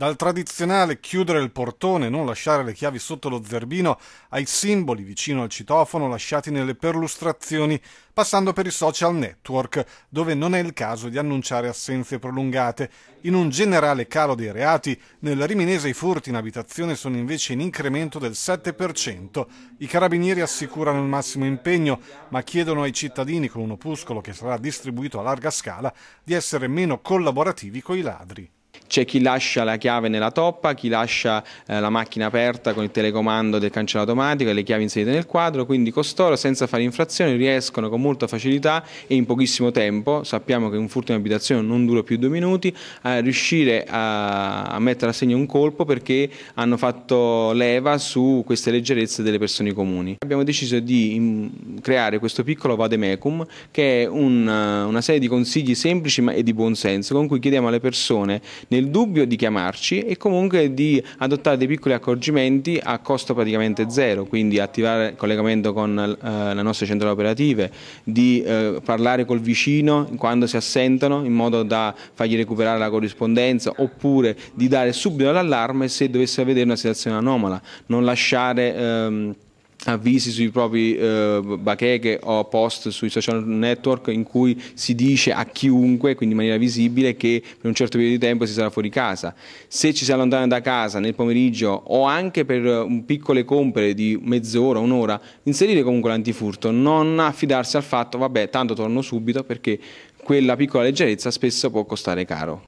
dal tradizionale chiudere il portone, non lasciare le chiavi sotto lo zerbino, ai simboli vicino al citofono lasciati nelle perlustrazioni, passando per i social network, dove non è il caso di annunciare assenze prolungate. In un generale calo dei reati, nel riminese i furti in abitazione sono invece in incremento del 7%. I carabinieri assicurano il massimo impegno, ma chiedono ai cittadini, con un opuscolo che sarà distribuito a larga scala, di essere meno collaborativi coi ladri. C'è chi lascia la chiave nella toppa, chi lascia eh, la macchina aperta con il telecomando del cancello automatico e le chiavi inserite nel quadro, quindi costoro senza fare infrazione riescono con molta facilità e in pochissimo tempo, sappiamo che un furto in abitazione non dura più due minuti, a riuscire a, a mettere a segno un colpo perché hanno fatto leva su queste leggerezze delle persone comuni. Abbiamo deciso di creare questo piccolo vademecum che è un, una serie di consigli semplici e di buonsenso con cui chiediamo alle persone nel dubbio di chiamarci e comunque di adottare dei piccoli accorgimenti a costo praticamente zero, quindi attivare il collegamento con eh, le nostre centrali operative, di eh, parlare col vicino quando si assentano in modo da fargli recuperare la corrispondenza oppure di dare subito l'allarme se dovesse vedere una situazione anomala, non lasciare... Ehm, avvisi sui propri eh, bacheche o post sui social network in cui si dice a chiunque, quindi in maniera visibile, che per un certo periodo di tempo si sarà fuori casa. Se ci si allontana da casa nel pomeriggio o anche per eh, un piccole compere di mezz'ora, un'ora, inserire comunque l'antifurto, non affidarsi al fatto, vabbè, tanto torno subito perché quella piccola leggerezza spesso può costare caro.